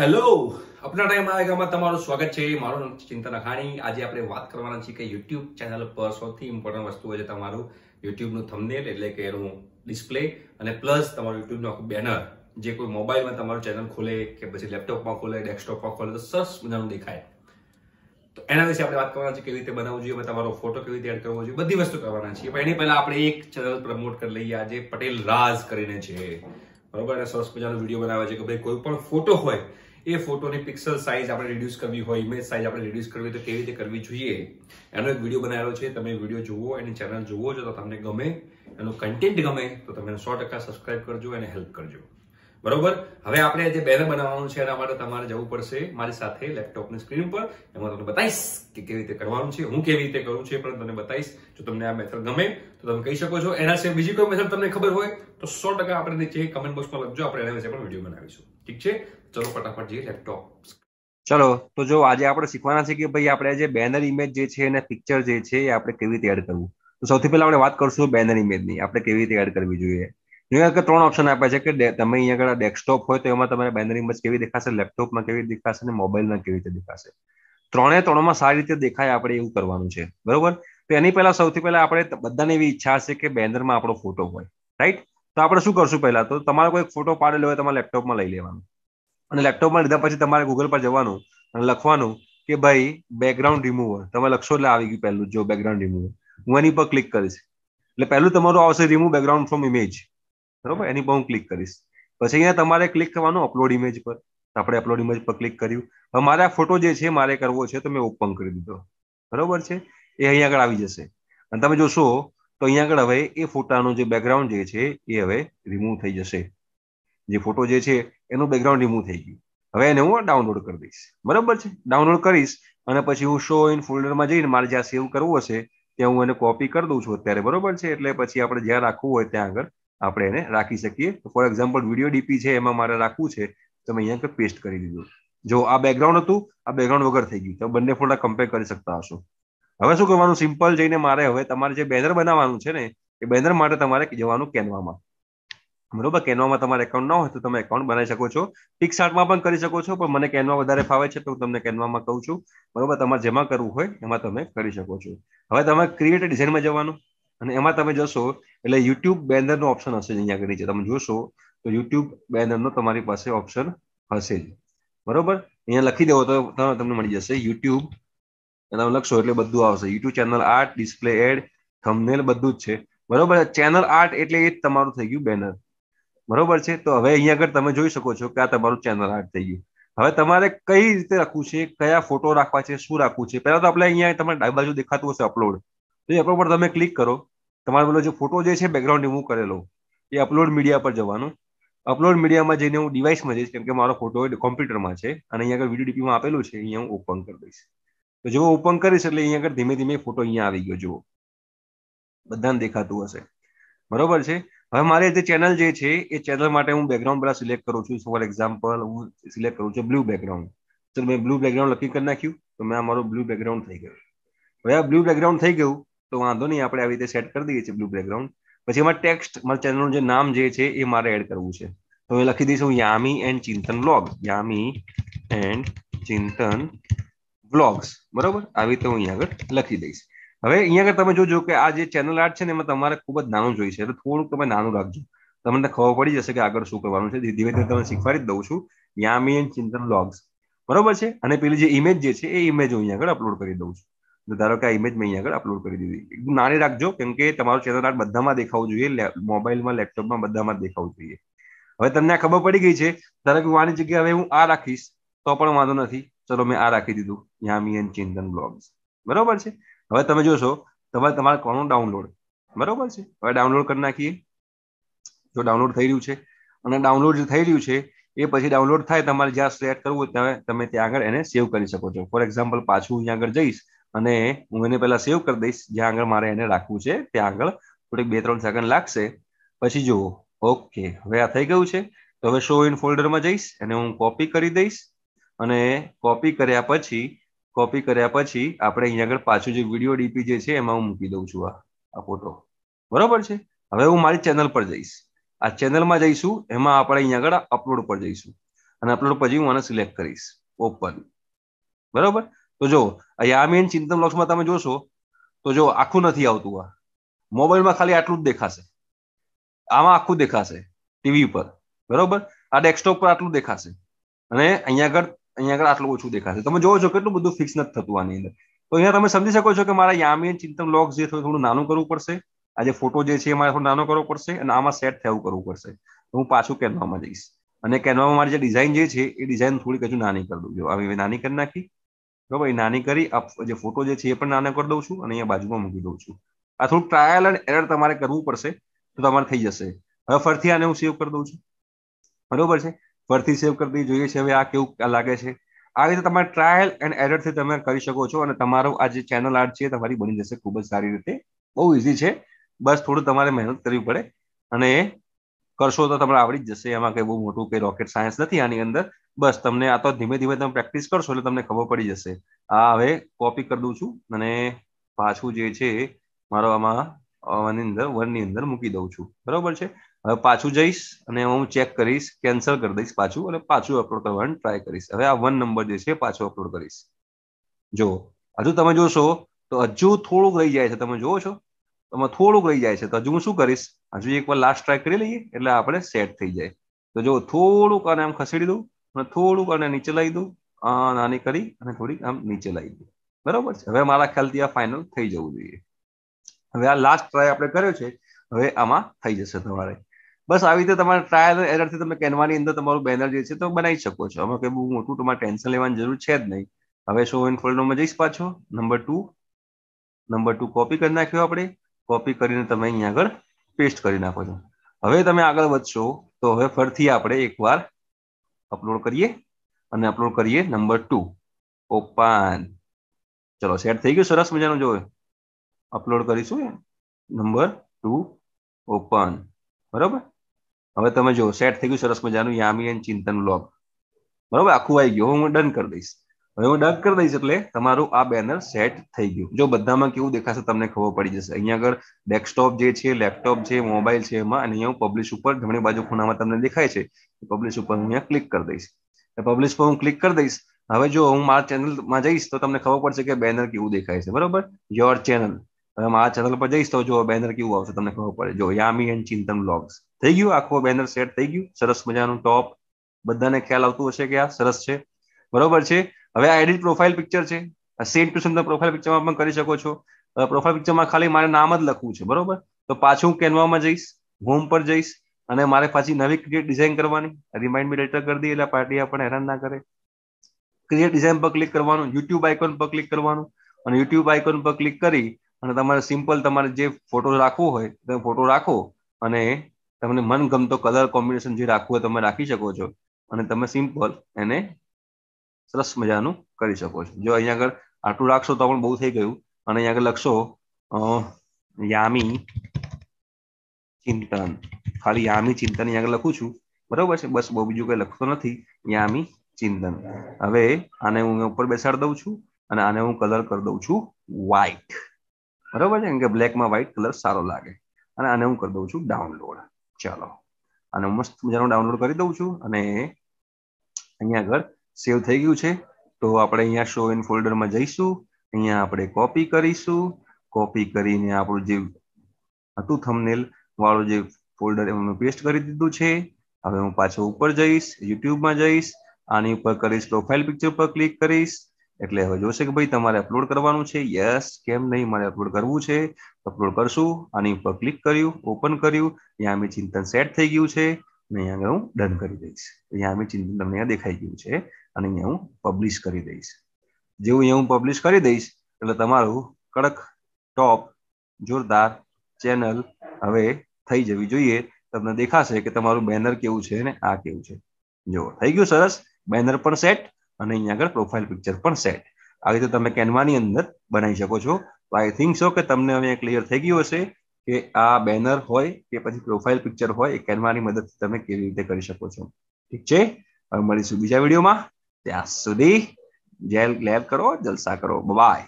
hello અપના time આયગામાં તમારું સ્વાગત છે મારું ચિંતન અખાણી આજે આપણે વાત કરવાના છીએ કે યુટ્યુબ ચેનલ પર સૌથી ઇમ્પોર્ટન્ટ વસ્તુ હોય છે તમારું યુટ્યુબનું થંબનેલ એટલે કે એનું ડિસ્પ્લે અને પ્લસ તમારું યુટ્યુબનું આખું બેનર જે કોઈ મોબાઈલમાં તમારું ચેનલ ખોલે કે પછી લેપટોપમાં ખોલે ડેસ્કટોપમાં ખોલે તો સરસ મજાનું દેખાય તો એના વિશે આપણે વાત કરવાના છે કેવી રીતે બનાવવું જોઈએ તમારો ફોટો કેવી રીતે એડ કરવો જોઈએ બધી વસ્તુ કરવાના છીએ પણ એની પહેલા આપણે એક ચેનલ પ્રમોટ કરી લઈએ આજે પટેલ રાજ કરીને છે બરોબર અને સરસ મજાનો વિડીયો બનાવે છે કે ભાઈ કોઈ પણ ફોટો હોય એ ફોટોની પિક્સલ સાઇઝ આપણે રિડ્યુસ કરવી હોય ઇમેજ સાઇઝ આપણે રિડ્યુસ કરવી તો કેવી રીતે કરવી જોઈએ એનો એક વિડીયો બનાવેલો છે તમે વિડીયો જુઓ એની ચેનલ જુઓ છો તો તમને ગમે એનું કન્ટેન્ટ ગમે તો તમે સો ટકા સબસ્ક્રાઇબ કરજો અને હેલ્પ કરજો બરોબર હવે આપણે જે બેનર બનાવવાનું છે એના માટે તમારે જવું પડશે મારી સાથે લેપટોપની સ્ક્રીન પર એમાં તમને બતાવીશ કે કેવી રીતે કરવાનું છે હું કેવી રીતે કરું છું પણ તમને બતાવીશ જો તમને આ મેથડ ગમે તો તમે કહી શકો છો એના સિવાય બીજી કોઈ મેથડ તમને ખબર હોય તો સો ટકા આપણે નીચે કમેન્ટ બોક્સમાં લખજો આપણે એના વિશે પણ વિડીયો બનાવીશું ઠીક છે ચલો ફટાફટ જઈએ લેપટોપ ચલો તો જો આજે આપણે શીખવાના છે કે ભાઈ આપણે જે બેનર ઇમેજ જે છે અને પિક્ચર જે છે એ આપણે કેવી રીતે એડ કરવું તો સૌથી પહેલા આપણે વાત કરશું બેનર ઇમેજની આપણે કેવી રીતે એડ કરવી જોઈએ અહીંયા આગળ ત્રણ ઓપ્શન આપે છે કે તમે અહીંયા આગળ ડેસ્કટોપ હોય તો એમાં તમારે બેનર ઇમેજ કેવી દેખાશે લેપટોપમાં કેવી દેખાશે અને મોબાઈલમાં કેવી રીતે દેખાશે ત્રણે ત્રણમાં સારી રીતે દેખાય આપણે એવું કરવાનું છે બરોબર તો એની પહેલા સૌથી પહેલા આપણે બધાને એવી ઈચ્છા હશે કે બેનરમાં આપણો ફોટો હોય રાઈટ તો આપણે શું કરશું પહેલા તો તમારે કોઈ ફોટો પાડેલો હોય તમારે લેપટોપમાં લઈ લેવાનું અને લેપટોપમાં લીધા પછી તમારે ગૂગલ પર જવાનું અને લખવાનું કે ભાઈ બેકગ્રાઉન્ડ રિમૂવર તમે લખશો એટલે આવી ગયું પહેલું જો બેકગ્રાઉન્ડ રિમૂવર હું એની પર ક્લિક કરીશ એટલે પહેલું તમારું આવશે રિમૂવ બેકગ્રાઉન્ડ ફ્રોમ ઇમેજ બરોબર એની પર હું ક્લિક કરીશ પછી અહીંયા તમારે ક્લિક કરવાનું અપલોડ ઇમેજ પર આપણે અપલોડ ઇમેજ પર ક્લિક કર્યું હવે મારે આ ફોટો જે છે મારે કરવો છે તો મેં ઓપન કરી દીધો બરોબર છે એ અહીંયા આગળ આવી જશે અને તમે જોશો તો અહીંયા આગળ હવે એ ફોટાનો જે બેકગ્રાઉન્ડ જે છે એ હવે રિમૂવ થઈ જશે જે ફોટો જે છે એનું બેકગ્રાઉન્ડ રિમૂવ થઈ ગયું હવે એને હું ડાઉનલોડ કરી દઈશ બરાબર છે ડાઉનલોડ કરીશ અને પછી હું શો ઇન ફોલ્ડરમાં જઈને મારે જ્યાં સેવ કરવું હશે ત્યાં હું એને કોપી કરી દઉં છું અત્યારે બરાબર છે એટલે પછી આપણે જ્યાં રાખવું હોય ત્યાં આગળ આપણે એને રાખી શકીએ ફોર એક્ઝામ્પલ વિડીયો ડીપી છે એમાં મારે રાખવું છે તમે મેં અહીંયા પેસ્ટ કરી દીધું જો આ બેકગ્રાઉન્ડ હતું આ બેકગ્રાઉન્ડ વગર થઈ ગયું તો બંને ફોટા કમ્પેર કરી શકતા હશો હવે શું કરવાનું સિમ્પલ જઈને મારે હવે તમારે જે બેનર બનાવવાનું છે ને એ બેનર માટે તમારે જવાનું કેનવામાં બરોબર કેનવામાં તમારે એકાઉન્ટ ન હોય તો તમે એકાઉન્ટ બનાવી શકો છો પિકસાર્ટમાં પણ કરી શકો છો પણ મને કેનવા વધારે ફાવે છે તો હું તમને કેનવામાં કહું છું બરોબર તમારે જેમાં કરવું હોય એમાં તમે કરી શકો છો હવે તમે ક્રિએટ ડિઝાઇનમાં જવાનું અને એમાં તમે જશો એટલે યુટ્યુબ બેનરનો ઓપ્શન હશે અહીંયા આગળ તમે જોશો તો યુટ્યુબ બેનરનો તમારી પાસે ઓપ્શન હશે જ બરોબર અહીંયા લખી દેવો તો તમને મળી જશે યુટ્યુબ એના લખશો એટલે બધું આવશે YouTube channel art display add thumbnail બધું જ છે બરોબર ચેનલ આર્ટ એટલે એ જ તમારું થઈ ગયું બેનર બરોબર છે તો હવે અહીંયા આગળ તમે જોઈ શકો છો કે આ તમારું ચેનલ આર્ટ થઈ ગયું હવે તમારે કઈ રીતે રાખવું છે કયા ફોટો રાખવા છે શું રાખવું છે પહેલા તો આપણે અહીંયા તમારે ડાબી બાજુ દેખાતું હશે અપલોડ તો એ અપલોડ પર તમે ક્લિક કરો તમારે પેલો જે ફોટો જે છે બેકગ્રાઉન્ડ રિમૂવ કરેલો એ અપલોડ મીડિયા પર જવાનું અપલોડ મીડિયામાં જઈને હું ડિવાઇસમાં જઈશ કેમ કે મારો ફોટો કોમ્પ્યુટરમાં છે અને અહીંયા આગળ વિડીયો ડીપીમાં આપેલું છે અહીંયા હું ઓપન કરી દઈશ તો જો ઓપન કરીશ એટલે અહીંયા આગળ ધીમે ધીમે ફોટો અહીંયા આવી ગયો જુઓ બધાને દેખાતું હશે બરોબર છે હવે મારે જે ચેનલ જે છે એ ચેનલ માટે હું બેકગ્રાઉન્ડ પેલા સિલેક્ટ કરું છું ફોર એક્ઝામ્પલ હું સિલેક્ટ કરું છું બ્લુ બેકગ્રાઉન્ડ તો મેં બ્લુ બેકગ્રાઉન્ડ લખી કરી નાખ્યું તો મેં મારું બ્લુ બેકગ્રાઉન્ડ થઈ ગયું હવે આ બ્લુ બેકગ્રાઉન્ડ થઈ ગયું તો વાંધો નહીં આપણે આવી રીતે સેટ કરી દઈએ છીએ બ્લુ બેકગ્રાઉન્ડ પછી એમાં ટેક્સ્ટ મારા ચેનલનું જે નામ જે છે એ મારે એડ કરવું છે તો હું લખી દઈશું Yami and Chintan blog Yami and Chintan vlogs બરોબર આવી રીતે હું અહીંયા આગળ લખી દઈશ હવે અહીંયા આગળ તમે જોજો કે આ જે ચેનલ આર્ટ છે ને એમાં તમારે ખૂબ જ નાનું જોઈશે એટલે થોડુંક તમે નાનું રાખજો તમને ખબર પડી જશે કે આગળ શું કરવાનું છે ધીરે ધીરે તમે શીખવાડી દઉં છું યામી એન્ડ ચિંતન વ્લોગ્સ બરોબર છે અને પેલી જે ઇમેજ જે છે એ ઇમેજ હું અહીંયા આગળ અપલોડ કરી દઉં છું તો ધારો કે આ ઇમેજ મેં અહીંયા આગળ અપલોડ કરી દીધી એકદમ નાની રાખજો કેમ કે તમારું ચેનલ આર્ટ બધામાં દેખાવું જોઈએ મોબાઈલમાં લેપટોપમાં બધામાં દેખાવું જોઈએ હવે તમને આ ખબર પડી ગઈ છે ધારો કે હું આની જગ્યાએ હવે હું આ રાખીશ તો પણ વાંધો નથી ચલો મેં આ રાખી દીધું યામિયન ચિંતન બ્લોગ્સ બરોબર છે હવે તમે જોશો તમારે તમારે કોનું ડાઉનલોડ બરોબર છે હવે ડાઉનલોડ કરી નાખીએ જો ડાઉનલોડ થઈ રહ્યું છે અને ડાઉનલોડ જે થઈ રહ્યું છે એ પછી ડાઉનલોડ થાય તમારે જ્યાં સિલેક્ટ કરવું હોય તમે તમે ત્યાં આગળ એને સેવ કરી શકો છો ફોર એક્ઝામ્પલ પાછું અહીંયા આગળ જઈશ અને હું એને પહેલાં સેવ કરી દઈશ જ્યાં આગળ મારે એને રાખવું છે ત્યાં આગળ થોડીક બે ત્રણ સેકન્ડ લાગશે પછી જુઓ ઓકે હવે આ થઈ ગયું છે તો હવે શો ઇન ફોલ્ડરમાં જઈશ અને હું કોપી કરી દઈશ અને કોપી કર્યા પછી કોપી કર્યા પછી આપણે અહીંયા આગળ પાછું જે વિડીયો ડીપી જે છે એમાં હું મૂકી દઉં છું આ આ ફોટો બરોબર છે હવે હું મારી ચેનલ પર જઈશ આ ચેનલમાં જઈશું એમાં આપણે અહીંયા આગળ અપલોડ પર જઈશું અને અપલોડ પછી હું આને સિલેક્ટ કરીશ ઓપન બરોબર તો જો અહીંયા આ મેઇન ચિંતન બ્લોક્સમાં તમે જોશો તો જો આખું નથી આવતું આ મોબાઈલમાં ખાલી આટલું જ દેખાશે આમાં આખું દેખાશે ટીવી પર બરોબર આ ડેસ્કટોપ પર આટલું દેખાશે અને અહીંયા આગળ અહીંયા આગળ આટલું ઓછું દેખાશે તમે જોવો છો કેટલું બધું ફિક્સ નથી થતું આની અંદર તો અહીંયા તમે સમજી શકો છો કે મારા યામી ચિંતન લોક જે થોડું થોડું નાનું કરવું પડશે આ ફોટો જે છે એ મારે થોડું નાનો કરવો પડશે અને આમાં સેટ થયું કરવું પડશે હું પાછું કેનવામાં જઈશ અને કેનવામાં મારી જે ડિઝાઇન જે છે એ ડિઝાઇન થોડીક હજુ નાની કરી દઉં છું હવે નાની કરી નાખી બરાબર એ નાની કરી જે ફોટો જે છે એ પણ નાનો કરી દઉં છું અને અહીંયા બાજુમાં મૂકી દઉં છું આ થોડું ટ્રાયલ એન્ડ એરર તમારે કરવું પડશે તો તમારે થઈ જશે હવે ફરીથી આને હું સેવ કરી દઉં છું બરોબર છે પરથી સેવ કરી જોઈએ છે હવે આ કેવું લાગે છે આ રીતે તમારે ટ્રાયલ એન્ડ એરરથી તમે કરી શકો છો અને તમારો આ જે ચેનલ આર્ટ છે તમારી બની જશે ખૂબ જ સારી રીતે બહુ ઇઝી છે બસ થોડું તમારે મહેનત કરવી પડે અને કરશો તો તમને આવડી જ જશે એમાં કંઈ બહુ મોટું કંઈ રોકેટ સાયન્સ નથી આની અંદર બસ તમને આ તો ધીમે ધીમે તમે પ્રેક્ટિસ કરશો એટલે તમને ખબર પડી જશે આ હવે કોપી કરી દઉં છું અને પાછું જે છે મારો આમાં આની અંદર વનની અંદર મૂકી દઉં છું બરોબર છે હવે પાછું જઈશ અને હું ચેક કરીશ કેન્સલ કરી દઈશ પાછું અને પાછું અપલોડ કરવાનું ટ્રાય કરીશ હવે આ વન નંબર જે છે પાછો અપલોડ કરીશ જો હજુ તમે જોશો તો હજુ થોડુંક રહી જાય છે તમે જુઓ છો તમે થોડુંક રહી જાય છે તો હજુ હું શું કરીશ હજુ એક વાર લાસ્ટ ટ્રાય કરી લઈએ એટલે આપણે સેટ થઈ જાય તો જો થોડુંક આને આમ ખસેડી દઉં અને થોડુંક આને નીચે લાવી દઉં આ નાની કરી અને થોડીક આમ નીચે લાવી દઉં બરાબર છે હવે મારા ખ્યાલથી આ ફાઇનલ થઈ જવું જોઈએ હવે આ લાસ્ટ ટ્રાય આપણે કર્યો છે હવે આમાં થઈ જશે તમારે બસ આવી રીતે તમારે ટ્રાયલ એરરથી તમે કેનવાની અંદર તમારું બેનર જે છે તો બનાવી શકો છો અમે કંઈ બહુ મોટું તમારે ટેન્શન લેવાની જરૂર છે જ નહીં હવે શો એન્ડ ફોલ્ડરમાં જઈશ પાછો number two number two copy કરી નાખ્યો આપણે કોપી કરીને તમે અહીંયા આગળ પેસ્ટ કરી નાખો છો હવે તમે આગળ વધશો તો હવે ફરીથી આપણે એકવાર અપલોડ કરીએ અને અપલોડ કરીએ નંબર ટુ ઓપન ચલો સેટ થઈ ગયું સરસ મજાનું જો અપલોડ કરીશું નંબર ટુ ઓપન બરાબર હવે તમે જો સેટ થઈ ગયું સરસ મજાનું યામી એન્ડ ચિંતન લોગ બરોબર આખું આવી ગયું હું ડન કરી દઈશ હવે હું ડક કરી દઈશ એટલે તમારું આ બેનર સેટ થઈ ગયું જો બધામાં કેવું દેખાશે તમને ખબર પડી જશે અહીંયા આગળ ડેસ્કટોપ જે છે લેપટોપ છે મોબાઈલ છે એમાં અને અહીંયા હું પબ્લિશ ઉપર જમણી બાજુ ખૂણામાં તમને દેખાય છે પબ્લિશ ઉપર હું અહીંયા ક્લિક કરી દઈશ પબ્લિશ પર હું ક્લિક કરી દઈશ હવે જો હું મારા ચેનલમાં જઈશ તો તમને ખબર પડશે કે બેનર કેવું દેખાય છે બરોબર યોર ચેનલ હવે મારા ચેનલ પર જઈશ તો જો બેનર કેવું આવશે તમને ખબર પડે જો યામી એન્ડ ચિંતન બ્લોગ્સ થઈ ગયું આખો બેનર સેટ થઈ ગયું સરસ મજાનું ટોપ બધાને ખ્યાલ આવતું હશે કે આ સરસ છે બરોબર છે હવે આ એડિટ પ્રોફાઇલ પિક્ચર છે આ સેમ ટુ સેમ પ્રોફાઇલ પિક્ચરમાં પણ કરી શકો છો પ્રોફાઇલ પિક્ચરમાં ખાલી મારે નામ જ લખવું છે બરોબર તો પાછું કેનવામાં જઈશ હોમ પર જઈશ અને મારે પાછી નવી ક્રિએટ ડિઝાઇન કરવાની રિમાઇન્ડ બી લેટર કરી દઈએ એટલે પાર્ટી પણ હેરાન ના કરે ક્રિએટ ડિઝાઇન પર ક્લિક કરવાનું યુટ્યુબ આઇકોન પર ક્લિક કરવાનું અને યુટ્યુબ આઇકોન પર ક્લિક કરી અને તમારે સિમ્પલ તમારે જે ફોટો રાખવો હોય તમે ફોટો રાખો અને તમને મનગમતો કલર કોમ્બિનેશન જે રાખવું હોય તમે રાખી શકો છો અને તમે સિમ્પલ એને સરસ મજાનું કરી શકો છો જો અહીંયા આગળ આટલું રાખશો તો પણ બહુ થઈ ગયું અને અહીંયા આગળ લખશો યામી ચિંતન ખાલી યામી ચિંતન અહીંયા આગળ લખું છું બરોબર છે બસ બહુ બીજું કઈ લખતો નથી યામી ચિંતન હવે આને હું ઉપર બેસાડી દઉં છું અને આને હું કલર કરી દઉં છું વ્હાઈટ બરોબર છે કેમ કે બ્લેકમાં વ્હાઈટ કલર સારો લાગે અને આને હું કરી દઉં છું ડાઉનલોડ ચાલો અને મસ્ત મજાનું ડાઉનલોડ કરી દઉં છું અને અહીંયા આગળ સેવ થઈ ગયું છે તો આપણે અહીંયા શો ઇન ફોલ્ડરમાં જઈશું અહીંયા આપણે કોપી કરીશું કોપી કરીને આપણું જે હતું થમનેલ વાળું જે ફોલ્ડર એમાં પેસ્ટ કરી દીધું છે હવે હું પાછો ઉપર જઈશ યુટ્યુબમાં જઈશ આની ઉપર કરીશ પ્રોફાઇલ પિક્ચર ઉપર ક્લિક કરીશ એટલે હવે જોશે કે ભાઈ તમારે અપલોડ કરવાનું છે યસ કેમ નહીં મારે અપલોડ કરવું છે અપલોડ કરશું આની ઉપર ક્લિક કર્યું ઓપન કર્યું અહીંયા મેં ચિંતન સેટ થઈ ગયું છે અને અહીંયા હું ડન કરી દઈશ અહીંયા મેં ચિંતન તમને અહીંયા દેખાઈ ગયું છે અને અહીંયા હું પબ્લિશ કરી દઈશ જેવું અહીંયા હું પબ્લિશ કરી દઈશ એટલે તમારું કડક ટોપ જોરદાર ચેનલ હવે થઈ જવી જોઈએ તમને દેખાશે કે તમારું બેનર કેવું છે ને આ કેવું છે જો થઈ ગયું સરસ બેનર પણ સેટ અને અહીંયા આગળ પ્રોફાઇલ પિક્ચર પણ સેટ આવી રીતે તમે કેનવાની અંદર બનાવી શકો છો તો આઈ થિંક સો કે તમને હવે ક્લિયર થઈ ગયું હશે કે આ બેનર હોય કે પછી પ્રોફાઇલ પિક્ચર હોય એ કેનવાની મદદથી તમે કેવી રીતે કરી શકો છો ઠીક છે હવે મળીશું બીજા વિડીયોમાં ત્યાં સુધી જેલ લેબ કરો જલસા કરો બાય